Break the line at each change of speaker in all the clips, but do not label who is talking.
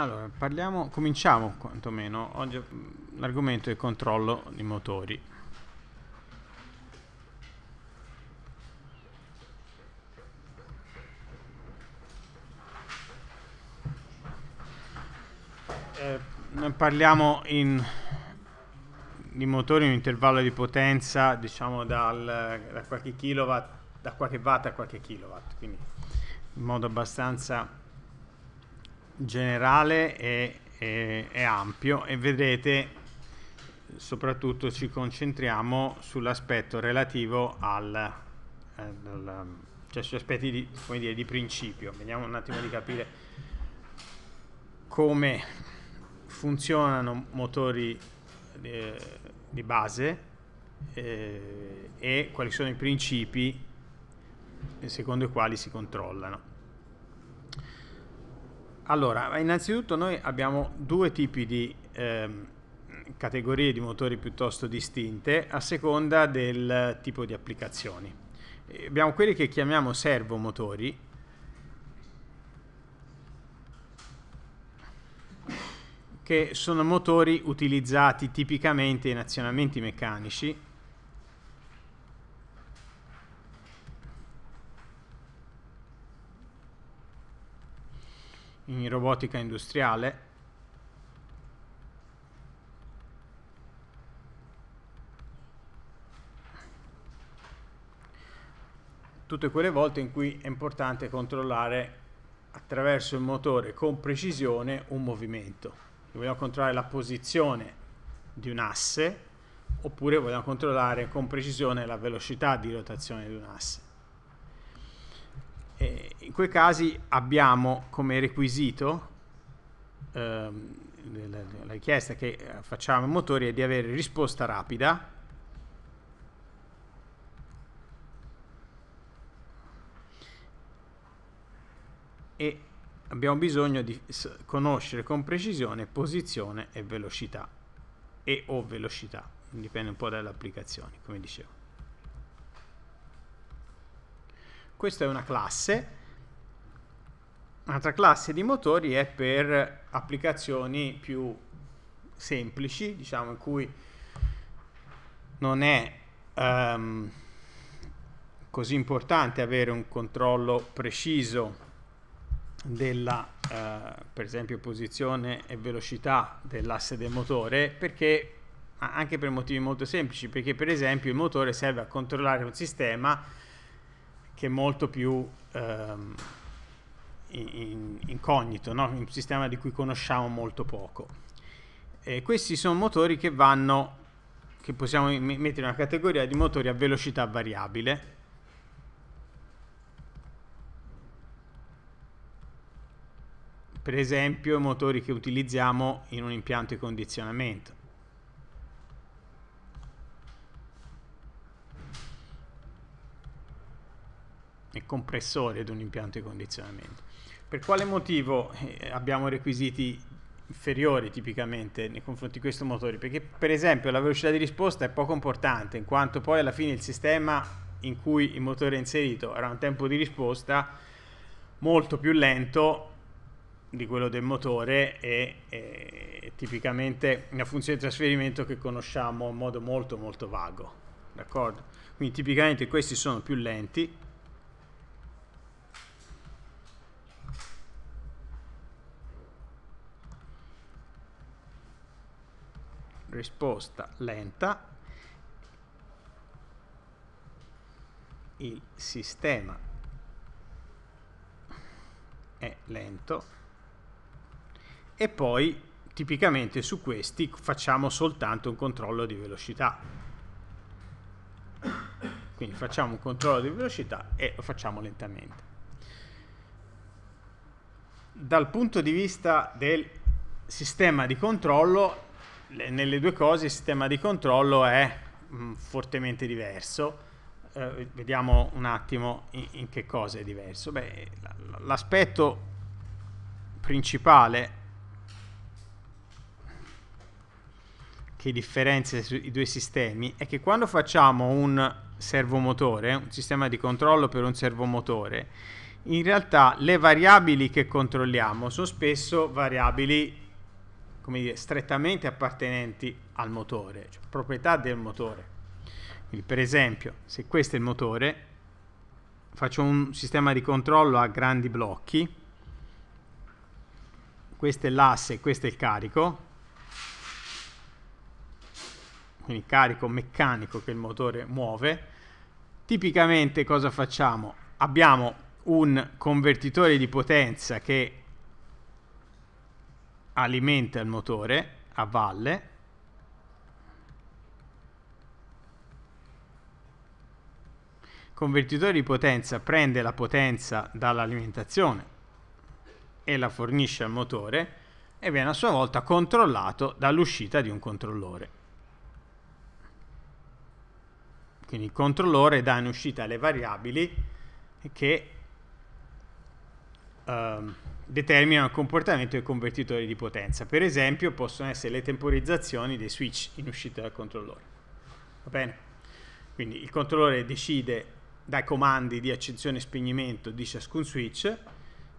Allora, parliamo, cominciamo quantomeno. Oggi mm, l'argomento è il controllo di motori. Eh, noi parliamo in, di motori in un intervallo di potenza, diciamo dal, da qualche kilowatt, da qualche watt a qualche kilowatt, quindi in modo abbastanza generale e, è, è ampio e vedrete soprattutto ci concentriamo sull'aspetto relativo al, eh, al cioè su aspetti di, dire, di, principio. Vediamo un attimo di capire come funzionano motori eh, di base eh, e quali sono i principi secondo i quali si controllano. Allora, innanzitutto noi abbiamo due tipi di eh, categorie di motori piuttosto distinte a seconda del tipo di applicazioni. Eh, abbiamo quelli che chiamiamo servomotori, che sono motori utilizzati tipicamente in azionamenti meccanici in robotica industriale tutte quelle volte in cui è importante controllare attraverso il motore con precisione un movimento. Vogliamo controllare la posizione di un asse oppure vogliamo controllare con precisione la velocità di rotazione di un asse. E in quei casi abbiamo come requisito ehm, la richiesta che eh, facciamo ai motori è di avere risposta rapida e abbiamo bisogno di conoscere con precisione posizione e velocità e o velocità dipende un po' dalle applicazioni come dicevo questa è una classe Un'altra classe di motori è per applicazioni più semplici, diciamo, in cui non è um, così importante avere un controllo preciso della, uh, per esempio, posizione e velocità dell'asse del motore, perché anche per motivi molto semplici, perché per esempio il motore serve a controllare un sistema che è molto più... Um, in, incognito, no? un sistema di cui conosciamo molto poco. E questi sono motori che vanno, che possiamo mettere in una categoria di motori a velocità variabile. Per esempio i motori che utilizziamo in un impianto di condizionamento. e compressori ad un impianto di condizionamento. Per quale motivo eh, abbiamo requisiti inferiori tipicamente nei confronti di questo motore? Perché per esempio la velocità di risposta è poco importante, in quanto poi alla fine il sistema in cui il motore è inserito avrà un tempo di risposta molto più lento di quello del motore e, e tipicamente una funzione di trasferimento che conosciamo in modo molto molto vago, d'accordo? Quindi tipicamente questi sono più lenti risposta lenta, il sistema è lento e poi tipicamente su questi facciamo soltanto un controllo di velocità. Quindi facciamo un controllo di velocità e lo facciamo lentamente. Dal punto di vista del sistema di controllo nelle due cose il sistema di controllo è mh, mm, fortemente diverso. Eh, vediamo un attimo in, in, che cosa è diverso. l'aspetto principale che differenzia i due sistemi è che quando facciamo un servomotore, un sistema di controllo per un servomotore, in realtà le variabili che controlliamo sono spesso variabili come dire, strettamente appartenenti al motore, cioè proprietà del motore. Quindi per esempio, se questo è il motore, faccio un sistema di controllo a grandi blocchi, questo è l'asse, questo è il carico, quindi carico meccanico che il motore muove. Tipicamente cosa facciamo? Abbiamo un convertitore di potenza che alimenta il motore a valle convertitore di potenza prende la potenza dall'alimentazione e la fornisce al motore e viene a sua volta controllato dall'uscita di un controllore. Quindi il controllore dà in uscita le variabili che ehm, determinano il comportamento dei convertitori di potenza. Per esempio possono essere le temporizzazioni dei switch in uscita dal controllore. Va bene? Quindi il controllore decide dai comandi di accensione e spegnimento di ciascun switch,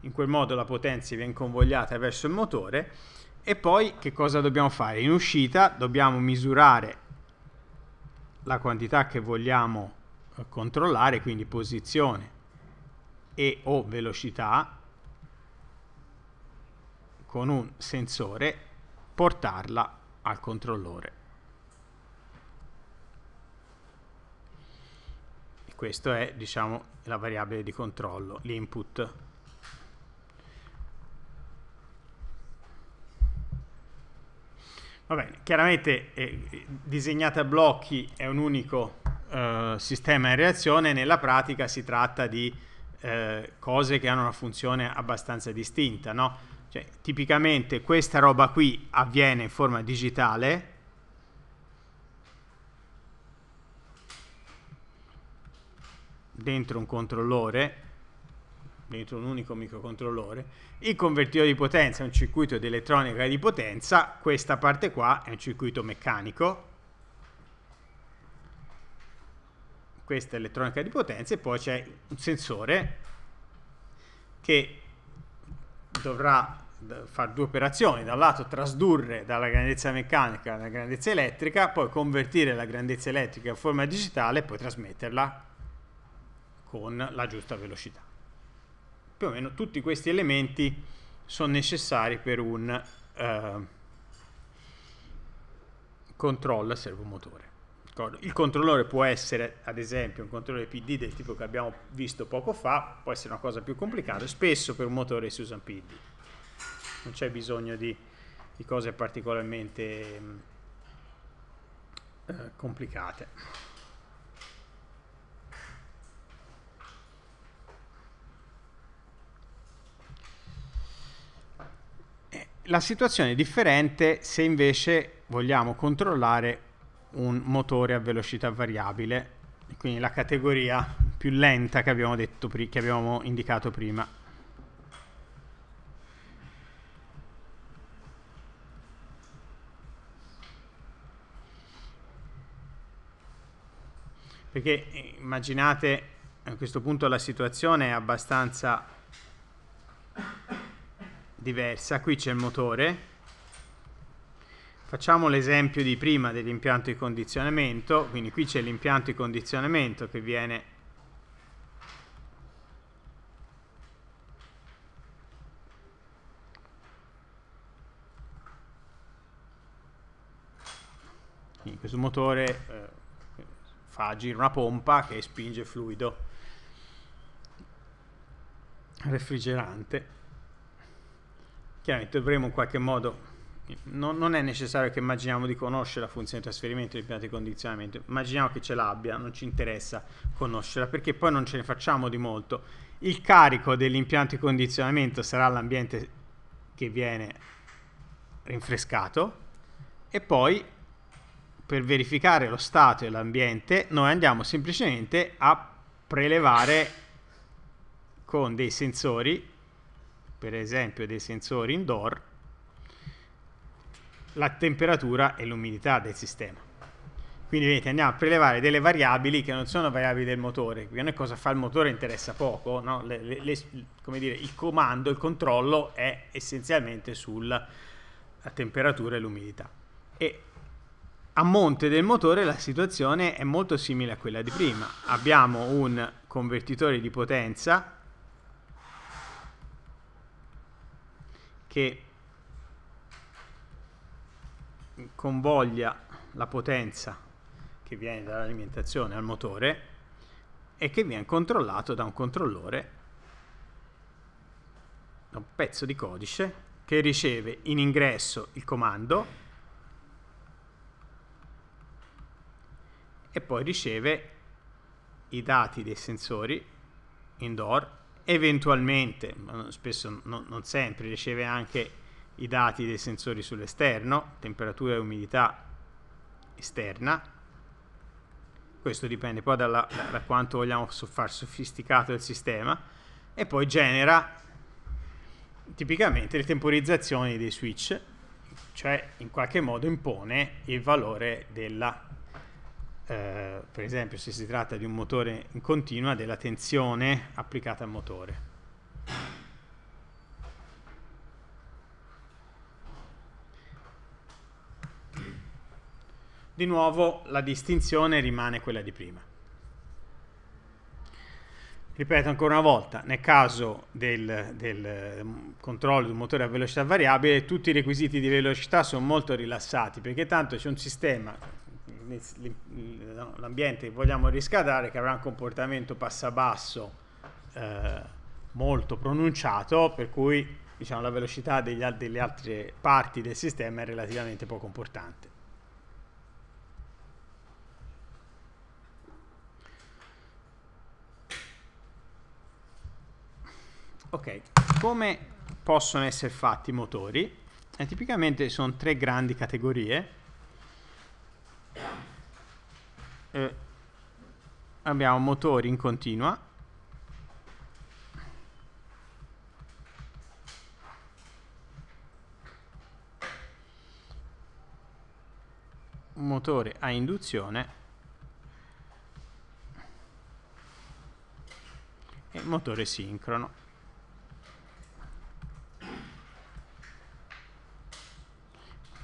in quel modo la potenza viene convogliata verso il motore e poi che cosa dobbiamo fare? In uscita dobbiamo misurare la quantità che vogliamo eh, controllare, quindi posizione e o velocità con un sensore portarla al controllore. E questa è diciamo, la variabile di controllo, l'input. Va bene, chiaramente eh, disegnata a blocchi è un unico eh, sistema in reazione, nella pratica si tratta di eh, cose che hanno una funzione abbastanza distinta, no? Cioè, tipicamente questa roba qui avviene in forma digitale, dentro un controllore, dentro un unico microcontrollore, il convertitore di potenza è un circuito di elettronica di potenza, questa parte qua è un circuito meccanico, questa è elettronica di potenza e poi c'è un sensore che dovrà eh, fare due operazioni, da un lato trasdurre dalla grandezza meccanica alla grandezza elettrica, poi convertire la grandezza elettrica in forma digitale e poi trasmetterla con la giusta velocità. Più o meno tutti questi elementi sono necessari per un eh, controllo servomotore. Il controllore può essere, ad esempio, un controllore PD del tipo che abbiamo visto poco fa, può essere una cosa più complicata, spesso per un motore si usa un PD. Non c'è bisogno di, di cose particolarmente mm, eh, complicate. Eh, la situazione è differente se invece vogliamo controllare un motore a velocità variabile, quindi la categoria più lenta che abbiamo, detto, che abbiamo indicato prima. Perché immaginate a questo punto la situazione è abbastanza diversa, qui c'è il motore Facciamo l'esempio di prima dell'impianto di condizionamento, quindi qui c'è l'impianto di condizionamento che viene quindi questo motore eh, fa agire una pompa che spinge fluido refrigerante. Chiaramente dovremo in qualche modo non, non, è necessario che immaginiamo di conoscere la funzione di trasferimento di impianti di condizionamento, immaginiamo che ce l'abbia, non ci interessa conoscerla perché poi non ce ne facciamo di molto. Il carico dell'impianto di condizionamento sarà l'ambiente che viene rinfrescato e poi per verificare lo stato dell'ambiente noi andiamo semplicemente a prelevare con dei sensori, per esempio dei sensori indoor, la temperatura e l'umidità del sistema. Quindi vedete andiamo a prelevare delle variabili che non sono variabili del motore, quindi a noi cosa fa il motore interessa poco, no? le, le, le, come dire, il comando, il controllo è essenzialmente sulla temperatura e l'umidità. E a monte del motore la situazione è molto simile a quella di prima, abbiamo un convertitore di potenza che convoglia la potenza che viene dall'alimentazione al motore e che viene controllato da un controllore, da un pezzo di codice che riceve in ingresso il comando e poi riceve i dati dei sensori indoor, eventualmente, spesso non, non sempre, riceve anche i dati dei sensori sull'esterno, temperatura e umidità esterna. Questo dipende poi dalla, da, da quanto vogliamo far sofisticato il sistema. E poi genera tipicamente le temporizzazioni dei switch, cioè in qualche modo impone il valore della, eh, per esempio se si tratta di un motore in continua, della tensione applicata al motore. Di nuovo la distinzione rimane quella di prima. Ripeto ancora una volta, nel caso del, del mm, controllo di un motore a velocità variabile, tutti i requisiti di velocità sono molto rilassati, perché tanto c'è un sistema, l'ambiente che vogliamo riscaldare, che avrà un comportamento passabasso eh, molto pronunciato, per cui diciamo, la velocità degli, delle altre parti del sistema è relativamente poco importante. Ok, come possono essere fatti i motori? E eh, tipicamente sono tre grandi categorie. E eh, abbiamo motori in continua, motore a induzione e motore sincrono.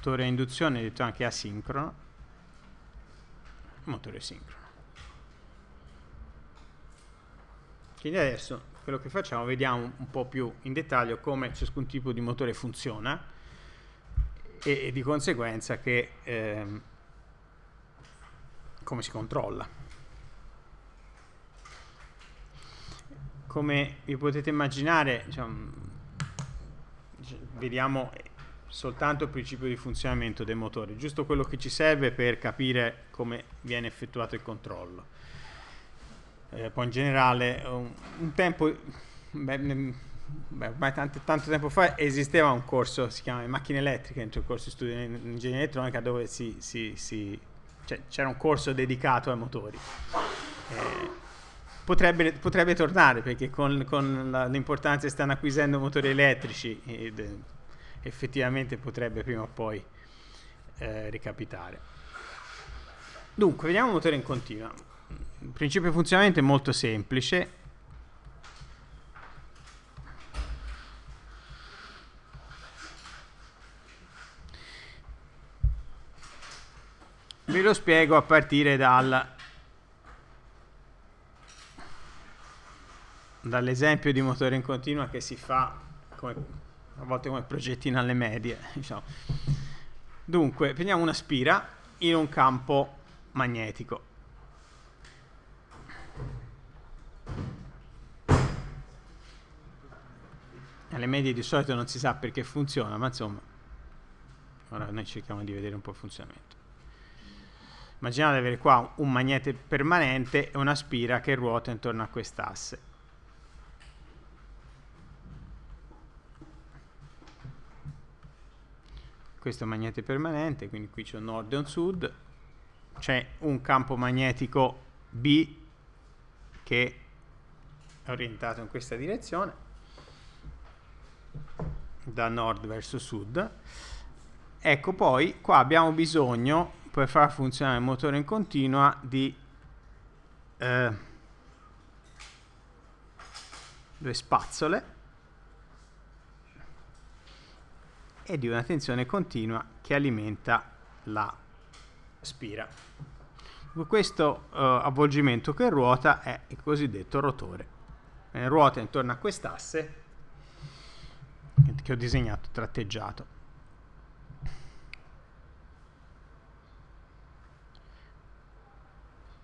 motore a induzione, detto anche asincrono, motore sincrono. Quindi adesso quello che facciamo, vediamo un po' più in dettaglio come ciascun tipo di motore funziona e, e di conseguenza che, ehm, come si controlla. Come vi potete immaginare, diciamo, vediamo soltanto il principio di funzionamento dei motori, giusto quello che ci serve per capire come viene effettuato il controllo. Eh, poi in generale, un, un tempo, beh, beh, ormai tanto, tanto, tempo fa, esisteva un corso, si chiama Macchine Elettriche, entro il corso di studio in ingegneria elettronica, dove si, si, si, cioè, c'era un corso dedicato ai motori. Eh, Potrebbe, potrebbe, tornare perché con, con l'importanza che stanno acquisendo motori elettrici ed, eh, effettivamente potrebbe prima o poi eh, ricapitare. Dunque, vediamo il motore in continua. Il principio di funzionamento è molto semplice. Ve lo spiego a partire dal, dall'esempio di motore in continua che si fa come a volte come progettina alle medie. Diciamo. Dunque, prendiamo una spira in un campo magnetico. Alle medie di solito non si sa perché funziona, ma insomma, ora noi cerchiamo di vedere un po' il funzionamento. Immaginate di avere qua un magnete permanente e una spira che ruota intorno a quest'asse. questo è un magnete permanente, quindi qui c'è un nord e un sud, c'è un campo magnetico B che è orientato in questa direzione, da nord verso sud. Ecco poi qua abbiamo bisogno per far funzionare il motore in continua di eh, due spazzole e di una tensione continua che alimenta la spira. Questo eh, avvolgimento che ruota è il cosiddetto rotore. Eh, ruota intorno a quest'asse che ho disegnato tratteggiato.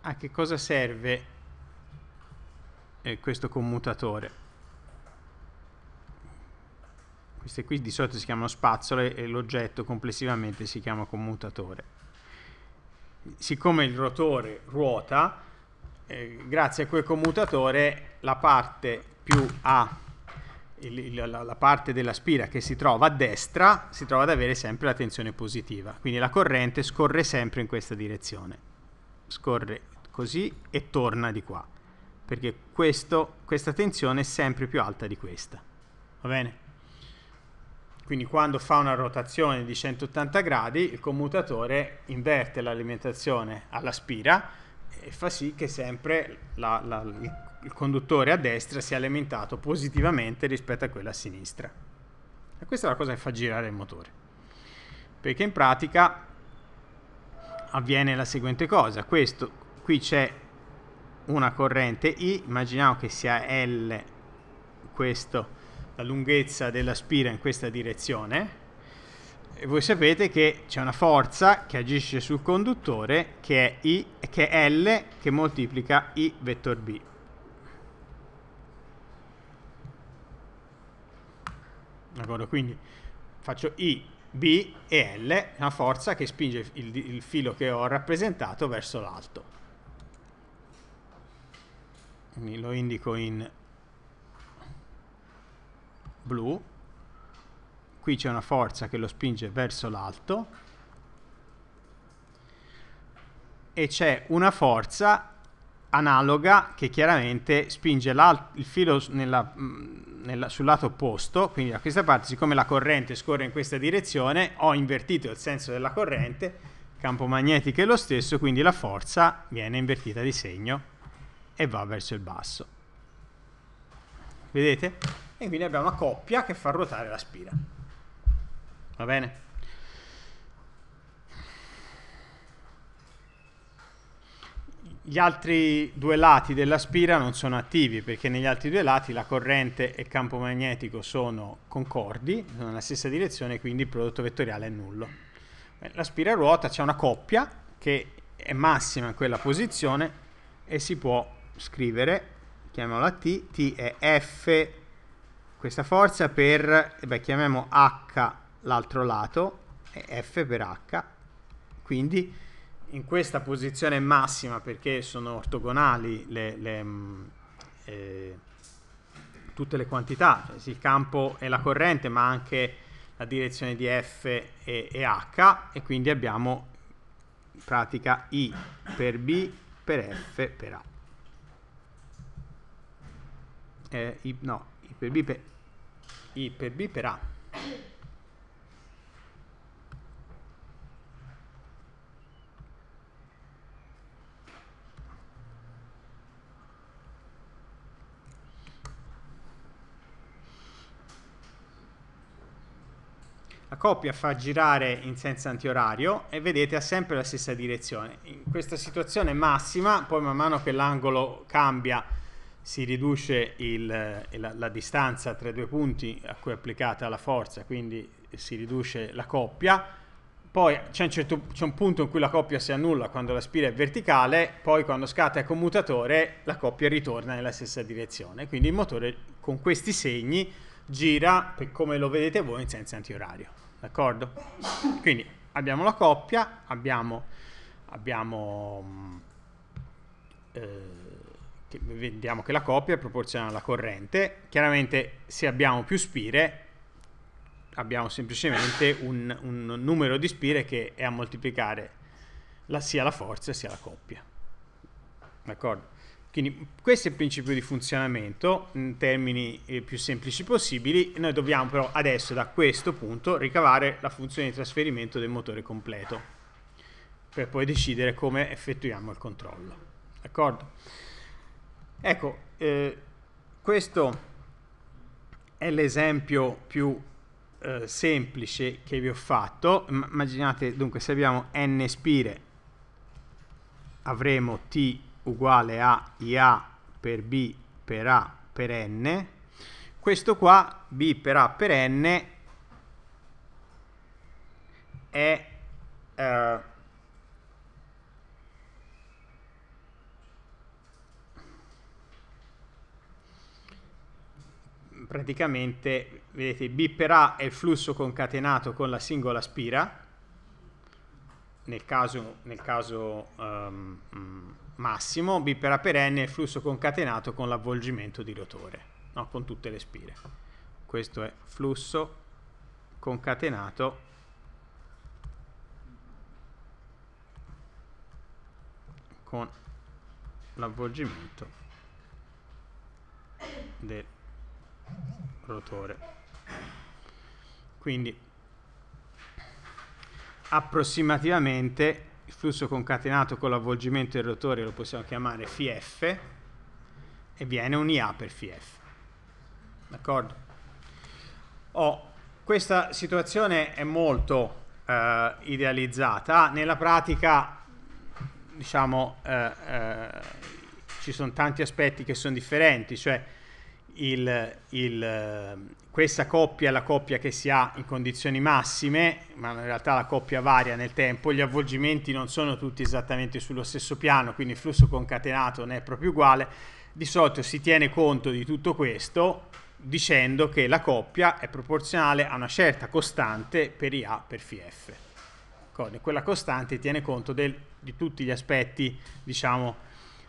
A che cosa serve eh, questo commutatore? Queste qui di solito si chiamano spazzole e l'oggetto complessivamente si chiama commutatore. Siccome il rotore ruota, eh, grazie a quel commutatore la parte più A, il, la, la parte della spira che si trova a destra, si trova ad avere sempre la tensione positiva. Quindi la corrente scorre sempre in questa direzione. Scorre così e torna di qua perché questo, questa tensione è sempre più alta di questa. Va bene? Quindi quando fa una rotazione di 180 gradi il commutatore inverte l'alimentazione alla spira e fa sì che sempre la, la, il conduttore a destra sia alimentato positivamente rispetto a quello a sinistra. E questa è la cosa che fa girare il motore. Perché in pratica avviene la seguente cosa. Questo, qui c'è una corrente I, immaginiamo che sia L questo la lunghezza della spira in questa direzione e voi sapete che c'è una forza che agisce sul conduttore che è, I, che è L che moltiplica I vettor B. D'accordo? Quindi faccio I, B e L, è una forza che spinge il, il filo che ho rappresentato verso l'alto. Quindi lo indico in blu, qui c'è una forza che lo spinge verso l'alto e c'è una forza analoga che chiaramente spinge il filo nella, mm, nella, sul lato opposto, quindi da questa parte, siccome la corrente scorre in questa direzione, ho invertito il senso della corrente, il campo magnetico è lo stesso, quindi la forza viene invertita di segno e va verso il basso. Vedete? e quindi abbiamo una coppia che fa ruotare la spira. Va bene? Gli altri due lati della spira non sono attivi perché negli altri due lati la corrente e il campo magnetico sono concordi, sono nella stessa direzione, quindi il prodotto vettoriale è nullo. Eh, la spira ruota, c'è una coppia che è massima in quella posizione e si può scrivere, chiamiamola T, T è F questa forza per, beh, chiamiamo H l'altro lato e F per H, quindi in questa posizione massima perché sono ortogonali le, le, mm, eh, tutte le quantità, cioè il campo è la corrente ma anche la direzione di F e, e H e quindi abbiamo in pratica I per B per F per A. Eh, I, no, I per B per i per B per A. La coppia fa girare in senso antiorario e vedete ha sempre la stessa direzione. In questa situazione massima, poi man mano che l'angolo cambia si riduce il, eh, la, la, distanza tra i due punti a cui è applicata la forza, quindi si riduce la coppia, poi c'è un, certo, un, punto in cui la coppia si annulla quando la spira è verticale, poi quando scatta il commutatore la coppia ritorna nella stessa direzione, quindi il motore con questi segni gira, come lo vedete voi, in senso antiorario, d'accordo? Quindi abbiamo la coppia, abbiamo... abbiamo mm, eh, che vediamo che la coppia è proporzionale alla corrente, chiaramente se abbiamo più spire abbiamo semplicemente un, un numero di spire che è a moltiplicare la, sia la forza sia la coppia. D'accordo? Quindi questo è il principio di funzionamento in termini eh, più semplici possibili. Noi dobbiamo però adesso da questo punto ricavare la funzione di trasferimento del motore completo per poi decidere come effettuiamo il controllo. D'accordo? Ecco, eh, questo è l'esempio più eh, semplice che vi ho fatto. M immaginate, dunque, se abbiamo n spire, avremo t uguale a IA per B per A per N. Questo qua, B per A per N, è... Eh, praticamente, vedete, B per A è il flusso concatenato con la singola spira, nel caso, nel caso um, massimo, B per A per N è il flusso concatenato con l'avvolgimento di rotore, no? con tutte le spire. Questo è flusso concatenato con l'avvolgimento del rotore quindi approssimativamente il flusso concatenato con l'avvolgimento del rotore lo possiamo chiamare FF e viene un IA per FF d'accordo? Oh, questa situazione è molto eh, idealizzata ah, nella pratica diciamo eh, eh, ci sono tanti aspetti che sono differenti cioè il, il, questa coppia è la coppia che si ha in condizioni massime, ma in realtà la coppia varia nel tempo, gli avvolgimenti non sono tutti esattamente sullo stesso piano, quindi il flusso concatenato non è proprio uguale, di solito si tiene conto di tutto questo dicendo che la coppia è proporzionale a una certa costante per IA per FF. Quella costante tiene conto del, di tutti gli aspetti, diciamo,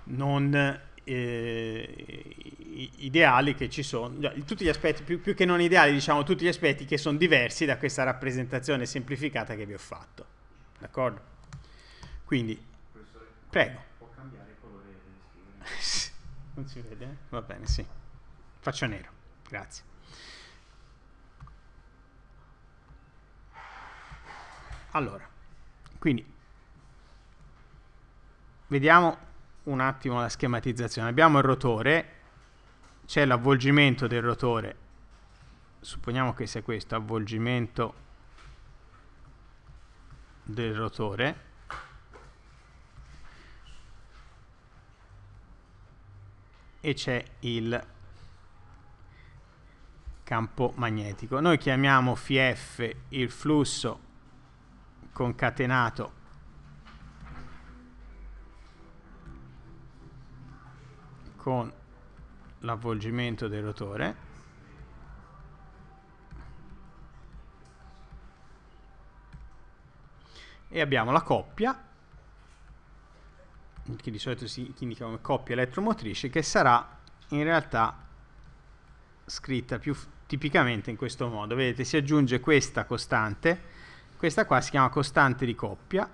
non eh, ideali che ci sono, cioè, tutti gli aspetti, più, più, che non ideali, diciamo tutti gli aspetti che sono diversi da questa rappresentazione semplificata che vi ho fatto. D'accordo? Quindi, prego. Può cambiare il colore delle scrive? non si vede? Va bene, sì. Faccio nero, grazie. Allora, quindi, vediamo un attimo la schematizzazione. Abbiamo il rotore, c'è l'avvolgimento del rotore, supponiamo che sia questo, avvolgimento del rotore, e c'è il campo magnetico. Noi chiamiamo Φf il flusso concatenato con l'avvolgimento del rotore e abbiamo la coppia che di solito si indica come coppia elettromotrice che sarà in realtà scritta più tipicamente in questo modo vedete si aggiunge questa costante questa qua si chiama costante di coppia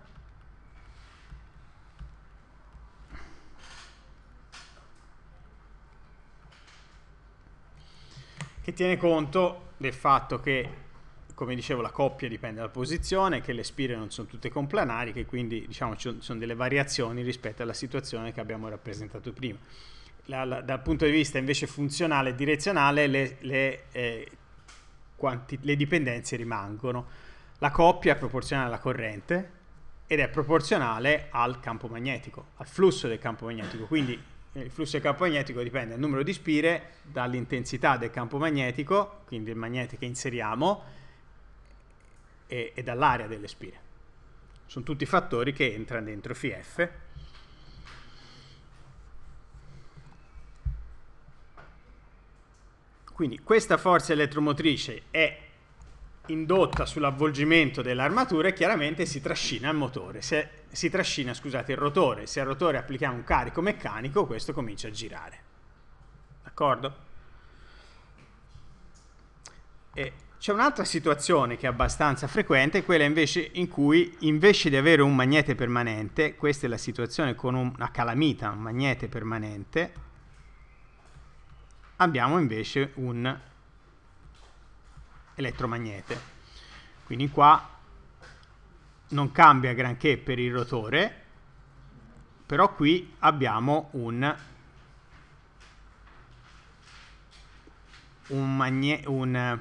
che tiene conto del fatto che, come dicevo, la coppia dipende dalla posizione, che le spire non sono tutte complanari, che quindi diciamo, ci sono delle variazioni rispetto alla situazione che abbiamo rappresentato prima. La, la, dal punto di vista invece funzionale e direzionale, le, le, eh, quanti, le dipendenze rimangono. La coppia è proporzionale alla corrente ed è proporzionale al campo magnetico, al flusso del campo magnetico. Quindi il flusso del campo magnetico dipende dal numero di spire, dall'intensità del campo magnetico, quindi il magnete che inseriamo, e, e dall'area delle spire. Sono tutti fattori che entrano dentro Φ. Quindi questa forza elettromotrice è indotta sull'avvolgimento dell'armatura e chiaramente si trascina il motore, se, si trascina scusate, il rotore, se al rotore applichiamo un carico meccanico questo comincia a girare, d'accordo? C'è un'altra situazione che è abbastanza frequente, quella invece in cui invece di avere un magnete permanente, questa è la situazione con una calamita, un magnete permanente, abbiamo invece un elettromagnete. Quindi qua non cambia granché per il rotore, però qui abbiamo un, un, magne, un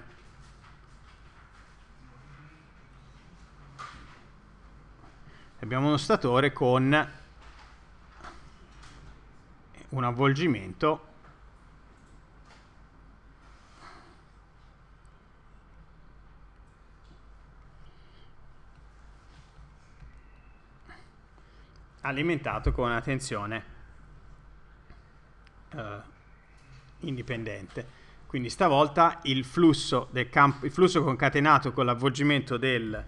abbiamo uno statore con un avvolgimento alimentato con attenzione eh, indipendente. Quindi stavolta il flusso, campo, il flusso concatenato con l'avvolgimento del,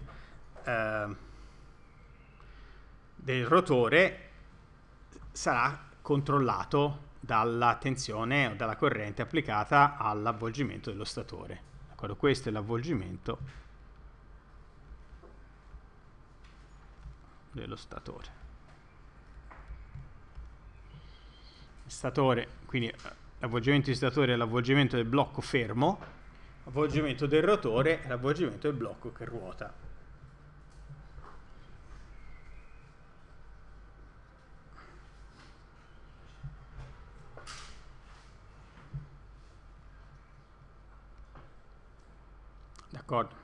eh, del rotore sarà controllato dalla tensione o dalla corrente applicata all'avvolgimento dello statore. D'accordo? Questo è l'avvolgimento dello statore. statore, quindi eh, l'avvolgimento di statore è l'avvolgimento del blocco fermo, l'avvolgimento del rotore è l'avvolgimento del blocco che ruota. D'accordo?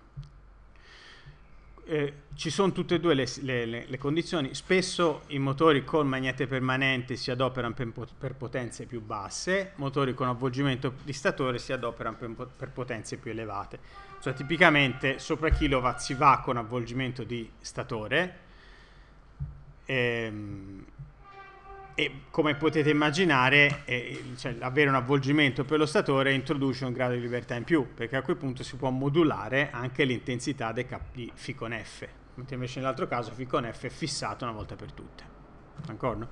eh, ci sono tutte e due le, le, le, condizioni. Spesso i motori con magnete permanente si adoperano per, per potenze più basse, motori con avvolgimento di statore si adoperano per, per potenze più elevate. Cioè, tipicamente sopra kilowatt si va con avvolgimento di statore. Ehm, e come potete immaginare eh, cioè, avere un avvolgimento per lo statore introduce un grado di libertà in più perché a quel punto si può modulare anche l'intensità dei capi Φ con F mentre invece nell'altro caso Φ con F è fissato una volta per tutte d'accordo?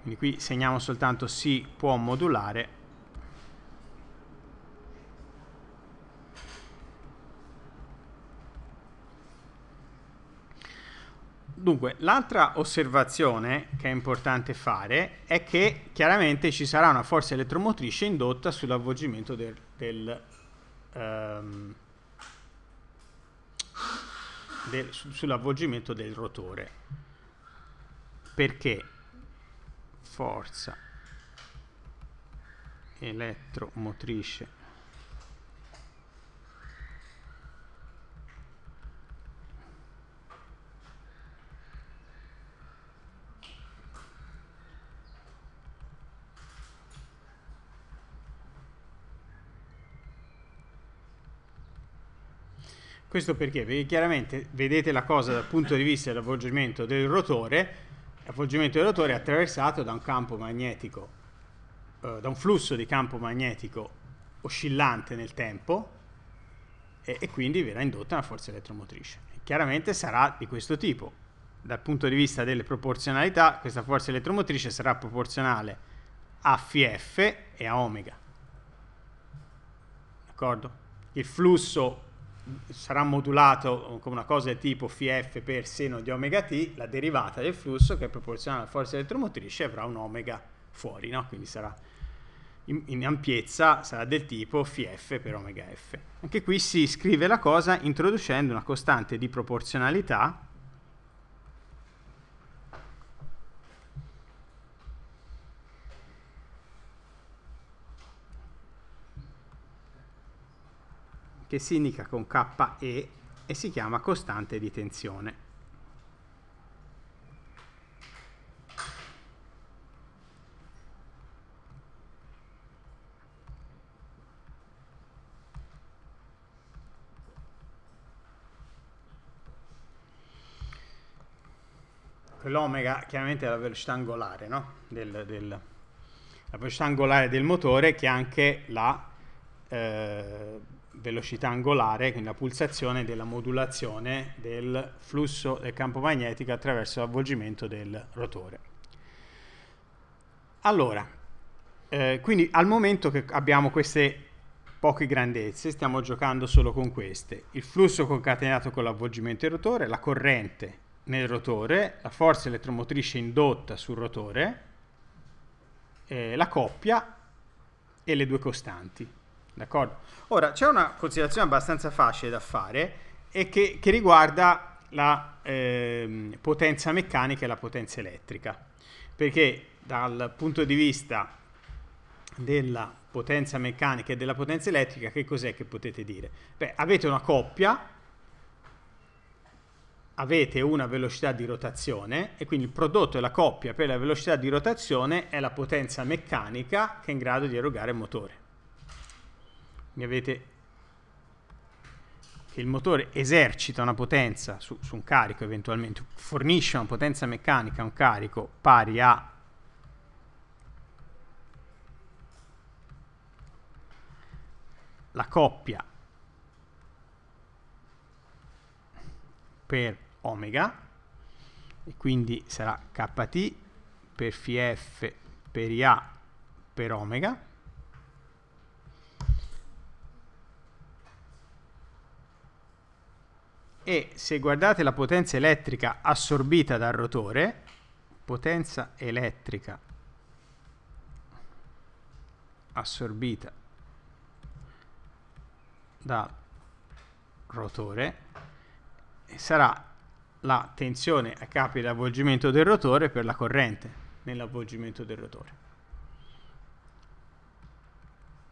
quindi qui segniamo soltanto si può modulare Dunque, l'altra osservazione che è importante fare è che chiaramente ci sarà una forza elettromotrice indotta sull'avvolgimento del, del, um, del, sull'avvolgimento del rotore. Perché forza elettromotrice Questo perché? Perché chiaramente vedete la cosa dal punto di vista dell'avvolgimento del rotore, l'avvolgimento del rotore è attraversato da un campo magnetico, eh, da un flusso di campo magnetico oscillante nel tempo e, e quindi verrà indotta una forza elettromotrice. chiaramente sarà di questo tipo. Dal punto di vista delle proporzionalità, questa forza elettromotrice sarà proporzionale a φf e a ω. D'accordo? Il flusso sarà modulato come una cosa del tipo Φf per seno di omega t, la derivata del flusso che è proporzionale alla forza elettromotrice avrà un omega fuori, no? quindi sarà in, in, ampiezza sarà del tipo Φf per omega f. Anche qui si scrive la cosa introducendo una costante di proporzionalità che si indica con KE e si chiama costante di tensione. l'omega chiaramente è la velocità angolare, no? del, del, la velocità angolare del motore che è anche la eh, velocità angolare, quindi la pulsazione della modulazione del flusso del campo magnetico attraverso l'avvolgimento del rotore. Allora, eh, quindi al momento che abbiamo queste poche grandezze, stiamo giocando solo con queste. Il flusso concatenato con l'avvolgimento del rotore, la corrente nel rotore, la forza elettromotrice indotta sul rotore, eh, la coppia e le due costanti. D'accordo? Ora, c'è una considerazione abbastanza facile da fare e che, che riguarda la eh, potenza meccanica e la potenza elettrica, perché dal punto di vista della potenza meccanica e della potenza elettrica, che cos'è che potete dire? Beh, avete una coppia, avete una velocità di rotazione e quindi il prodotto della coppia per la velocità di rotazione è la potenza meccanica che è in grado di erogare il motore mi avete che il motore esercita una potenza su, su, un carico eventualmente, fornisce una potenza meccanica a un carico pari a la coppia per omega e quindi sarà kT per φf per IA per omega e se guardate la potenza elettrica assorbita dal rotore, potenza elettrica assorbita dal rotore sarà la tensione a capi di avvolgimento del rotore per la corrente nell'avvolgimento del rotore.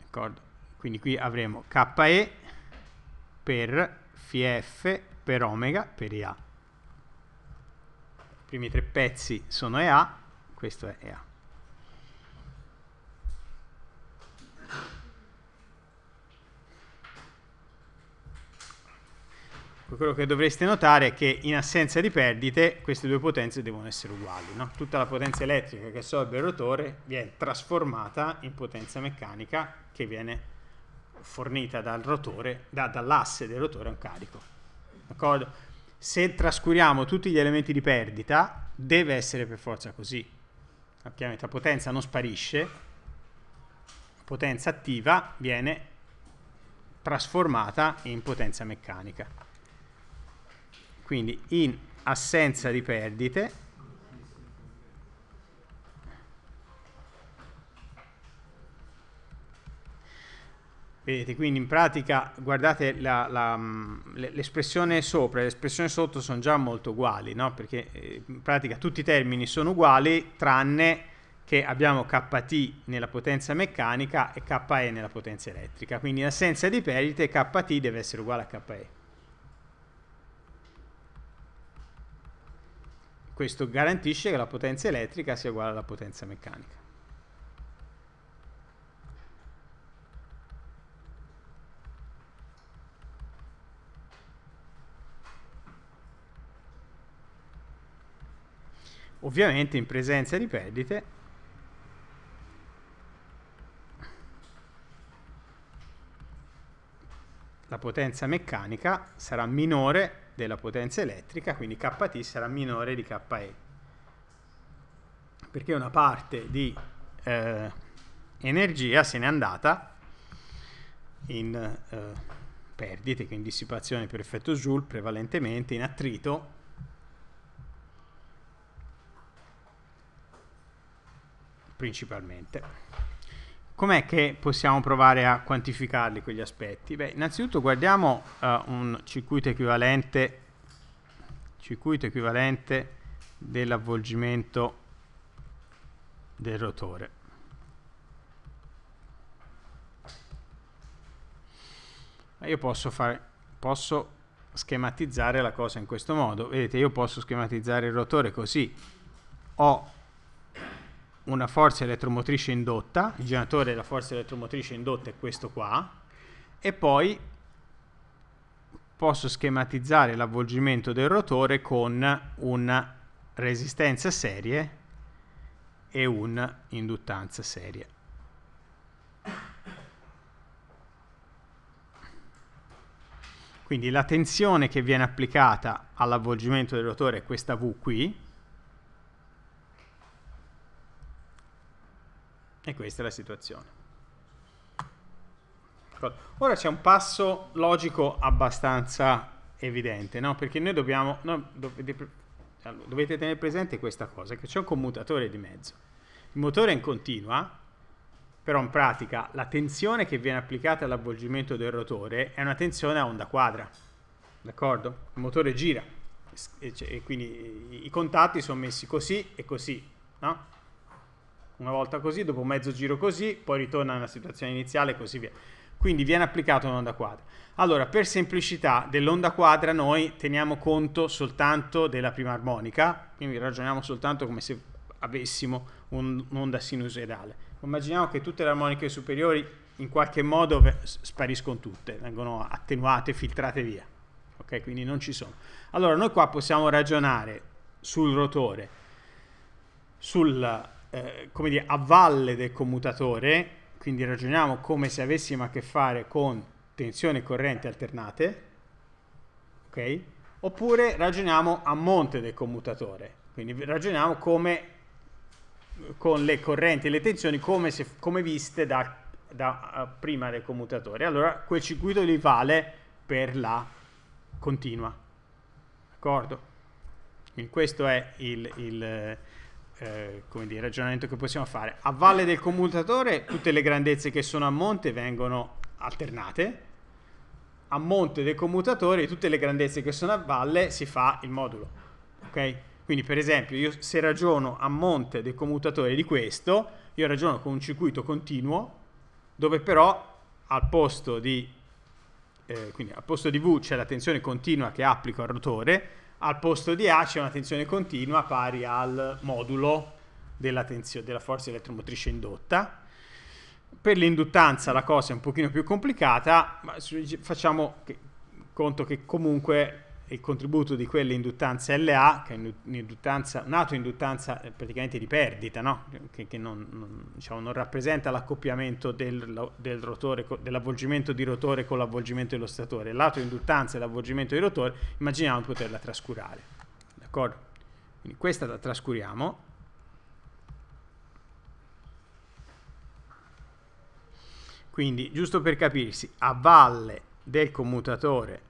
D'accordo? Quindi qui avremo KE per FF per omega per EA. I primi tre pezzi sono EA, questo è EA. quello che dovreste notare è che in assenza di perdite queste due potenze devono essere uguali. No? Tutta la potenza elettrica che assorbe il rotore viene trasformata in potenza meccanica che viene fornita dal rotore, da, dall'asse del rotore a un carico. D'accordo? Se trascuriamo tutti gli elementi di perdita, deve essere per forza così. Ovviamente la potenza non sparisce, la potenza attiva viene trasformata in potenza meccanica. Quindi in assenza di perdite Vedete, quindi in pratica, guardate mm, l'espressione sopra e l'espressione sotto sono già molto uguali, no? perché eh, in pratica tutti i termini sono uguali tranne che abbiamo KT nella potenza meccanica e KE nella potenza elettrica, quindi in assenza di perdite KT deve essere uguale a KE. Questo garantisce che la potenza elettrica sia uguale alla potenza meccanica. ovviamente in presenza di perdite la potenza meccanica sarà minore della potenza elettrica, quindi KT sarà minore di KE. Perché una parte di eh, energia se n'è andata in eh, perdite, quindi in dissipazione per effetto Joule prevalentemente, in attrito principalmente. Com'è che possiamo provare a quantificarli quegli aspetti? Beh, innanzitutto guardiamo uh, un circuito equivalente, circuito equivalente dell'avvolgimento del rotore. Io posso, fare, posso schematizzare la cosa in questo modo. Vedete, io posso schematizzare il rotore così. Ho una forza elettromotrice indotta, il generatore della forza elettromotrice indotta è questo qua, e poi posso schematizzare l'avvolgimento del rotore con una resistenza serie e un'induttanza serie. Quindi la tensione che viene applicata all'avvolgimento del rotore è questa V qui, E questa è la situazione. Ora c'è un passo logico abbastanza evidente, no? Perché noi dobbiamo... Noi dovete, cioè, dovete tenere presente questa cosa, che c'è un commutatore di mezzo. Il motore è in continua, però in pratica la tensione che viene applicata all'avvolgimento del rotore è una tensione a onda quadra, d'accordo? Il motore gira, e, e quindi i contatti sono messi così e così, no? una volta così, dopo mezzo giro così, poi ritorna nella situazione iniziale e così via. Quindi viene applicata un'onda quadra. Allora, per semplicità dell'onda quadra noi teniamo conto soltanto della prima armonica, quindi ragioniamo soltanto come se avessimo un'onda sinusoidale. Immaginiamo che tutte le armoniche superiori in qualche modo spariscono tutte, vengono attenuate, filtrate via. Ok, quindi non ci sono. Allora, noi qua possiamo ragionare sul rotore, sulla eh, come dire, a valle del commutatore, quindi ragioniamo come se avessimo a che fare con tensione e corrente alternate, ok? Oppure ragioniamo a monte del commutatore, quindi ragioniamo come con le correnti e le tensioni come, se, come viste da, da eh, prima del commutatore. Allora quel circuito lì vale per la continua. D'accordo? Quindi questo è il, il eh, come dire, ragionamento che possiamo fare. A valle del commutatore tutte le grandezze che sono a monte vengono alternate, a monte del commutatore tutte le grandezze che sono a valle si fa il modulo. Ok? Quindi per esempio io se ragiono a monte del commutatore di questo, io ragiono con un circuito continuo dove però al posto di, eh, quindi al posto di V c'è la tensione continua che applico al rotore al posto di A c'è una tensione continua pari al modulo della, tenzio- della forza elettromotrice indotta. Per l'induttanza la cosa è un pochino più complicata, ma facciamo che- conto che comunque il contributo di quelle induttanze LA, che è un'induttanza, un'autoinduttanza eh, praticamente di perdita, no? che, che non, non, diciamo, non, rappresenta l'accoppiamento del, del rotore, dell'avvolgimento di rotore con l'avvolgimento dello statore. L'autoinduttanza e l'avvolgimento di rotore immaginiamo di poterla trascurare. D'accordo? Quindi questa la trascuriamo. Quindi, giusto per capirsi, a valle del commutatore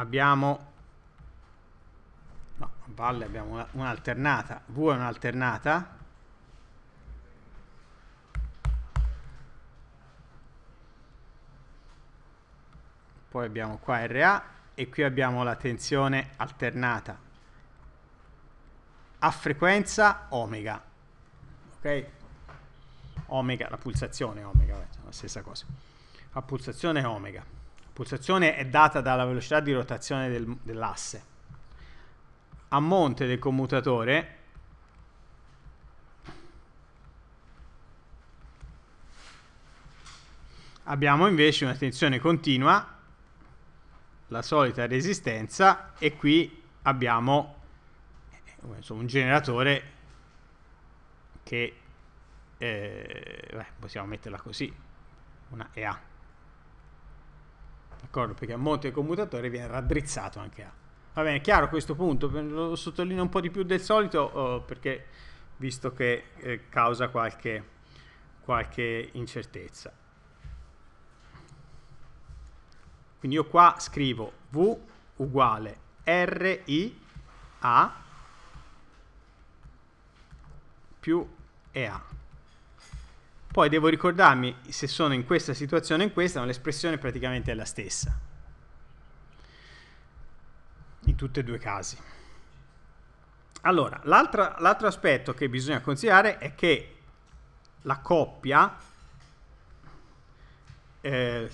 abbiamo no, a abbiamo un'alternata v è un'alternata poi abbiamo qua RA e qui abbiamo la tensione alternata a frequenza omega ok omega la pulsazione omega la stessa cosa a pulsazione omega pulsazione è data dalla velocità di rotazione del, dell'asse. A monte del commutatore abbiamo invece una tensione continua, la solita resistenza e qui abbiamo eh, insomma, un generatore che eh, beh, possiamo metterla così, una EA d'accordo? Perché a monte del commutatore viene raddrizzato anche A. Va bene, è chiaro questo punto, lo sottolineo un po' di più del solito oh, perché visto che eh, causa qualche, qualche incertezza. Quindi io qua scrivo V uguale RI A più EA. Poi devo ricordarmi se sono in questa situazione o in questa, ma l'espressione praticamente è la stessa. In tutti e due i casi. Allora, l'altro aspetto che bisogna considerare è che la coppia, eh,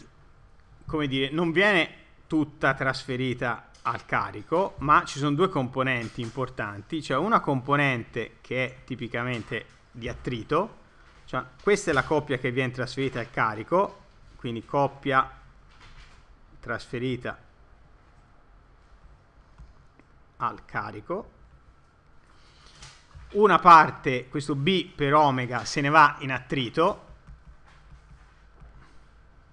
come dire, non viene tutta trasferita al carico, ma ci sono due componenti importanti, cioè una componente che è tipicamente di attrito, cioè, questa è la coppia che viene trasferita al carico, quindi coppia trasferita al carico. Una parte, questo B per omega, se ne va in attrito.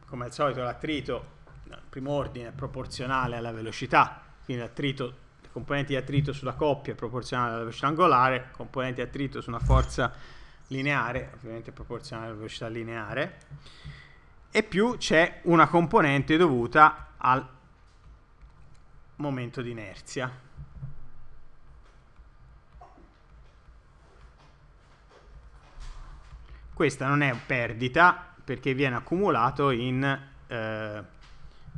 Come al solito l'attrito, il primo ordine, è proporzionale alla velocità, quindi l'attrito componenti di attrito sulla coppia è proporzionale alla velocità angolare, componenti di attrito su una forza lineare, ovviamente proporzionale alla velocità lineare, e più c'è una componente dovuta al momento di inerzia. Questa non è perdita perché viene accumulato in eh,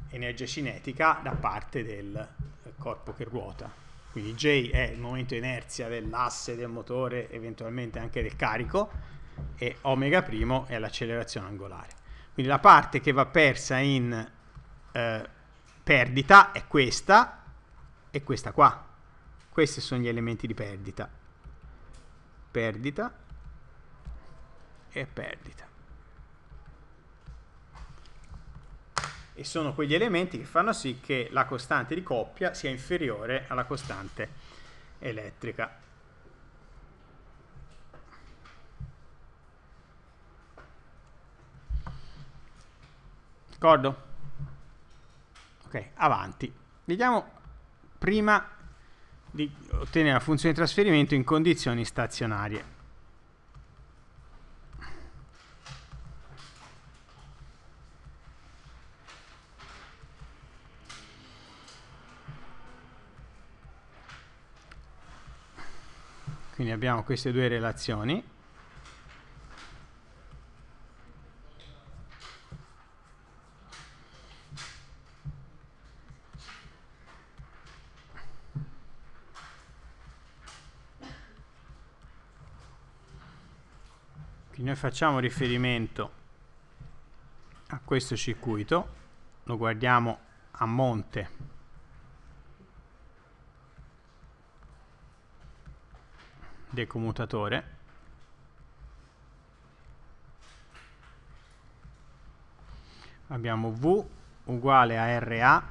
energia cinetica da parte del eh, corpo che ruota quindi J è il momento inerzia dell'asse del motore, eventualmente anche del carico, e omega primo è l'accelerazione angolare. Quindi la parte che va persa in eh, perdita è questa e questa qua. Questi sono gli elementi di perdita. Perdita e perdita. e sono quegli elementi che fanno sì che la costante di coppia sia inferiore alla costante elettrica. D'accordo? Ok, avanti. Vediamo prima di ottenere la funzione di trasferimento in condizioni stazionarie. Quindi abbiamo queste due relazioni. Quindi noi facciamo riferimento a questo circuito, lo guardiamo a monte del commutatore abbiamo V uguale a RA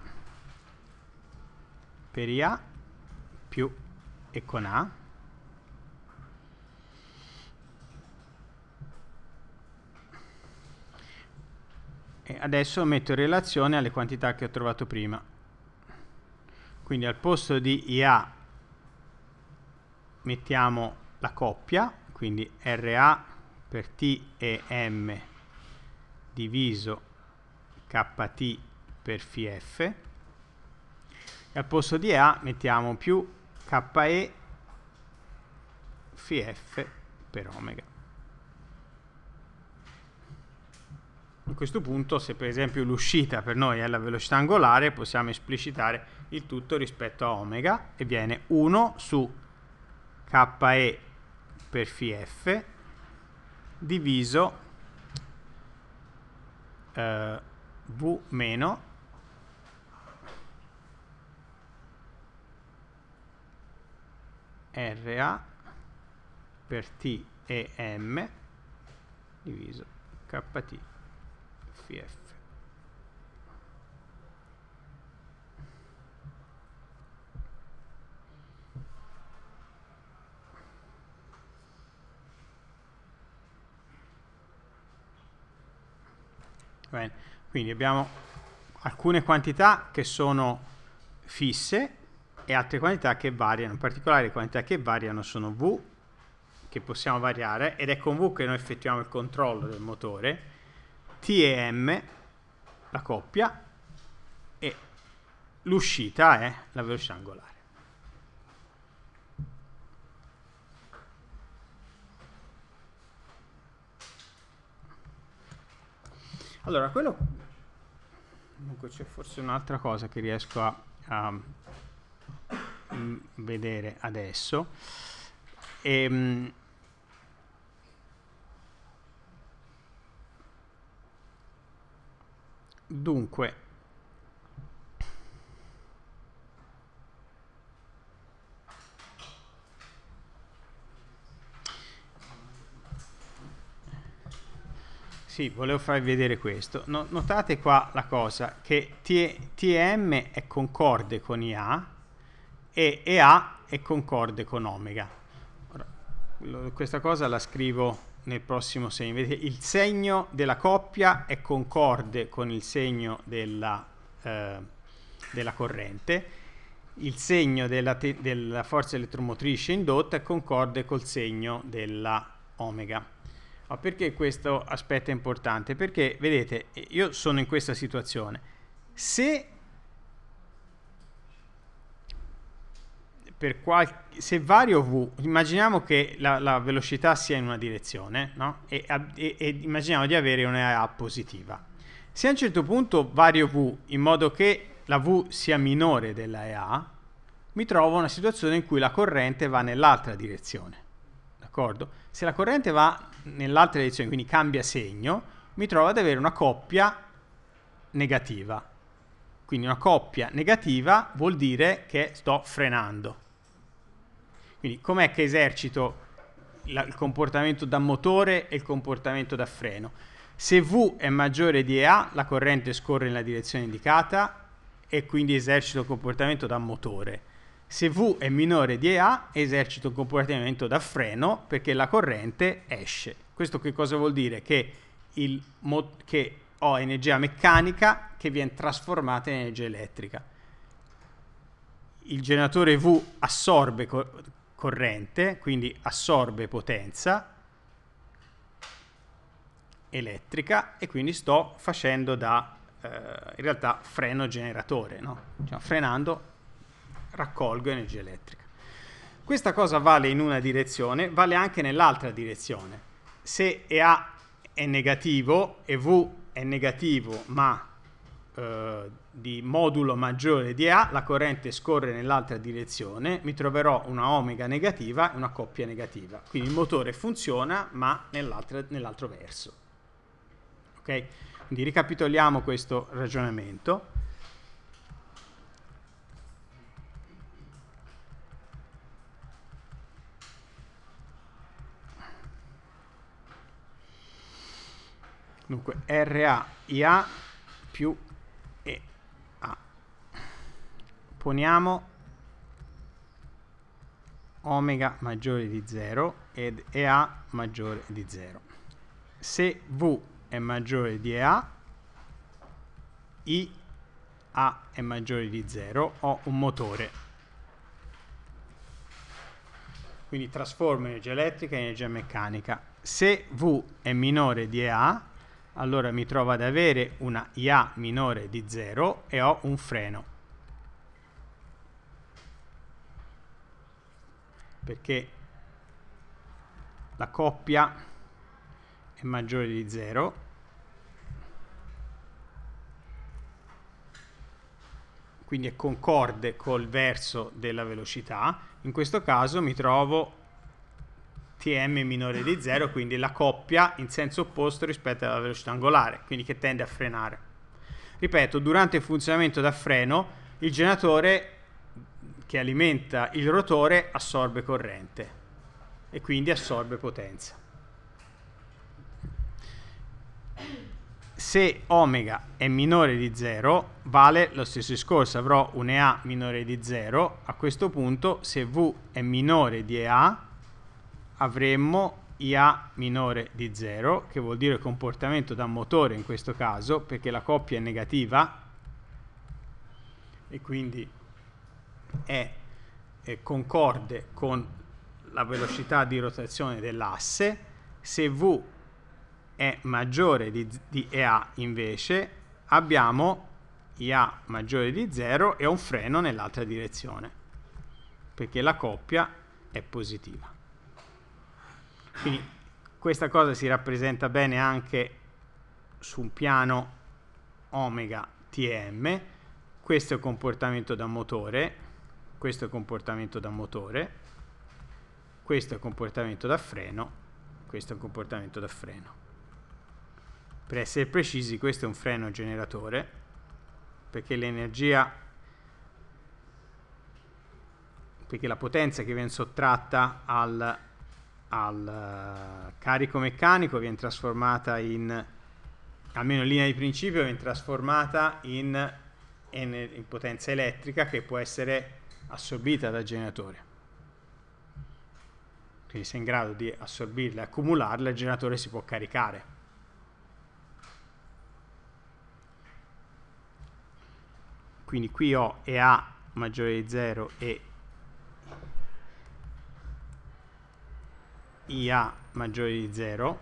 per IA più e con A e adesso metto in relazione alle quantità che ho trovato prima quindi al posto di IA mettiamo la coppia, quindi RA per T e M diviso KT per FF e al posto di A mettiamo più KE FF per omega. A questo punto, se per esempio l'uscita per noi è la velocità angolare, possiamo esplicitare il tutto rispetto a omega e viene 1 su KE per FIF diviso eh, V meno RA per T e M diviso KT FIF Bene. Quindi abbiamo alcune quantità che sono fisse e altre quantità che variano, in particolare le quantità che variano sono V, che possiamo variare, ed è con V che noi effettuiamo il controllo del motore, T e M, la coppia, e l'uscita è la velocità angolare. Allora, quello... Comunque c'è forse un'altra cosa che riesco a, a mm, vedere adesso. Ehm... Dunque, Sì, volevo farvi vedere questo. No, notate qua la cosa, che TM è concorde con IA e EA è concorde con omega. Ora, lo, questa cosa la scrivo nel prossimo segno. Vedete, il segno della coppia è concorde con il segno della, eh, della corrente, il segno della, della forza elettromotrice indotta è concorde col segno della omega. Ma perché questo aspetto è importante? Perché, vedete, io sono in questa situazione. Se, qualche, se vario v, immaginiamo che la, la, velocità sia in una direzione, no? e, e, e immaginiamo di avere una A positiva. Se a un certo punto vario V in modo che la V sia minore della EA, mi trovo in una situazione in cui la corrente va nell'altra direzione. D'accordo? Se la corrente va nell'altra direzione, quindi cambia segno, mi trovo ad avere una coppia negativa. Quindi una coppia negativa vuol dire che sto frenando. Quindi com'è che esercito la, il comportamento da motore e il comportamento da freno? Se V è maggiore di A, la corrente scorre nella direzione indicata e quindi esercito il comportamento da motore se V è minore di EA, esercito un comportamento da freno perché la corrente esce. Questo che cosa vuol dire? Che, il, che ho energia meccanica che viene trasformata in energia elettrica. Il generatore V assorbe cor corrente, quindi assorbe potenza elettrica e quindi sto facendo da, eh, in realtà, freno generatore, no? cioè, frenando raccolgo energia elettrica. Questa cosa vale in una direzione, vale anche nell'altra direzione. Se EA è negativo e V è negativo ma eh, di modulo maggiore di EA, la corrente scorre nell'altra direzione, mi troverò una omega negativa e una coppia negativa. Quindi il motore funziona ma nell'altro nell verso. Okay? Quindi ricapitoliamo questo ragionamento. Dunque, RA, IA più EA. Poniamo omega maggiore di 0 ed EA maggiore di 0. Se V è maggiore di EA, IA è maggiore di 0, ho un motore. Quindi trasformo energia elettrica in energia meccanica. Se V è minore di EA, allora mi trovo ad avere una IA minore di 0 e ho un freno. Perché la coppia è maggiore di 0 quindi è concorde col verso della velocità in questo caso mi trovo tm minore di 0, quindi la coppia in senso opposto rispetto alla velocità angolare, quindi che tende a frenare. Ripeto, durante il funzionamento da freno il generatore che alimenta il rotore assorbe corrente e quindi assorbe potenza. Se omega è minore di 0 vale lo stesso discorso, avrò un EA minore di 0, a questo punto se V è minore di EA avremmo IA minore di 0, che vuol dire comportamento da motore in questo caso, perché la coppia è negativa e quindi è, è concorde con la velocità di rotazione dell'asse, se V è maggiore di, di EA invece abbiamo IA maggiore di 0 e un freno nell'altra direzione, perché la coppia è positiva. Quindi questa cosa si rappresenta bene anche su un piano omega tm, questo è il comportamento da motore, questo è il comportamento da motore, questo è il comportamento da freno, questo è il comportamento da freno. Per essere precisi questo è un freno generatore, perché l'energia perché la potenza che viene sottratta al al eh, carico meccanico viene trasformata in, almeno in linea di principio, viene trasformata in, in potenza elettrica che può essere assorbita dal generatore quindi se è in grado di assorbirla e accumularla, il generatore si può caricare. Quindi qui ho EA maggiore di 0 e IA maggiore di 0,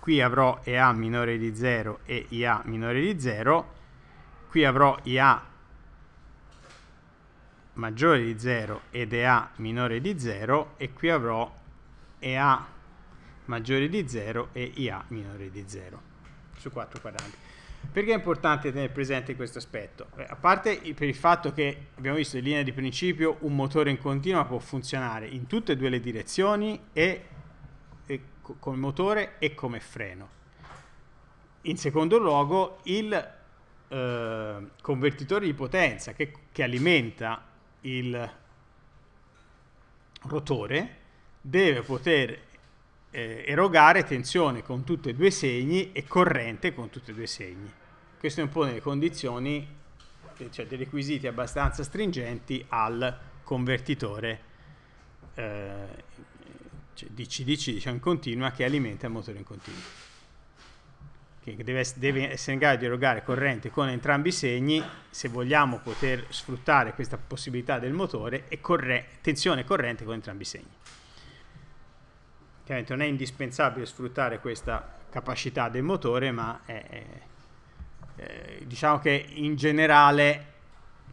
qui avrò EA minore di 0 e IA minore di 0, qui avrò IA maggiore di 0 ed EA minore di 0 e qui avrò EA maggiore di 0 e IA minore di 0 su 4 quadranti. Perché è importante tenere presente questo aspetto? Eh, a parte per il fatto che abbiamo visto in linea di principio un motore in continua può funzionare in tutte e due le direzioni e, e come motore e come freno. In secondo luogo il eh, convertitore di potenza che, che alimenta il rotore deve poter eh, erogare tensione con tutti e due i segni e corrente con tutti e due i segni. Questo impone le condizioni, eh, cioè dei requisiti abbastanza stringenti al convertitore eh, cioè di CDC, cioè diciamo, in continua, che alimenta il motore in continua. Che deve, deve essere in grado di erogare corrente con entrambi i segni se vogliamo poter sfruttare questa possibilità del motore e tensione e corrente con entrambi i segni. Chiaramente non è indispensabile sfruttare questa capacità del motore, ma è, è, diciamo che in generale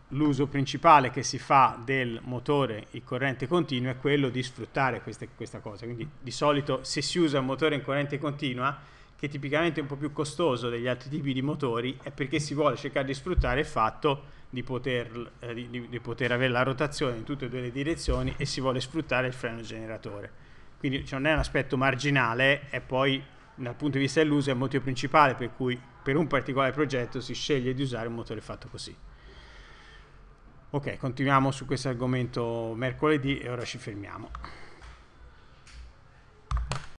l'uso principale che si fa del motore in corrente continua è quello di sfruttare queste, questa cosa. Quindi di solito se si usa un motore in corrente continua, che tipicamente è un po' più costoso degli altri tipi di motori, è perché si vuole cercare di sfruttare il fatto di poter, eh, di, di poter avere la rotazione in tutte e due le direzioni e si vuole sfruttare il freno generatore. Quindi cioè, non è un aspetto marginale, e poi dal punto di vista dell'uso è il motivo principale per cui per un particolare progetto si sceglie di usare un motore fatto così. Ok, continuiamo su questo argomento mercoledì e ora ci fermiamo.